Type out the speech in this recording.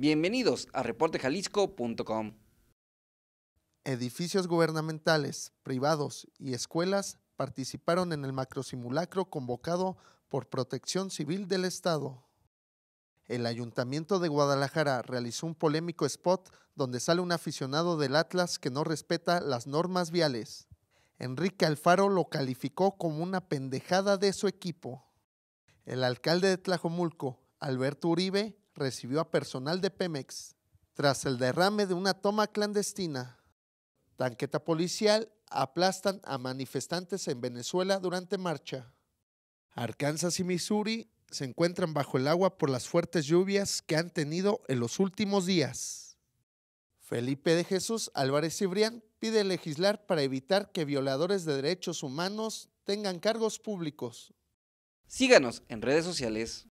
Bienvenidos a reportejalisco.com. Edificios gubernamentales, privados y escuelas participaron en el macrosimulacro convocado por Protección Civil del Estado. El Ayuntamiento de Guadalajara realizó un polémico spot donde sale un aficionado del Atlas que no respeta las normas viales. Enrique Alfaro lo calificó como una pendejada de su equipo. El alcalde de Tlajomulco, Alberto Uribe, recibió a personal de Pemex tras el derrame de una toma clandestina. Tanqueta policial aplastan a manifestantes en Venezuela durante marcha. Arkansas y Missouri se encuentran bajo el agua por las fuertes lluvias que han tenido en los últimos días. Felipe de Jesús Álvarez Cibrián pide legislar para evitar que violadores de derechos humanos tengan cargos públicos. Síganos en redes sociales.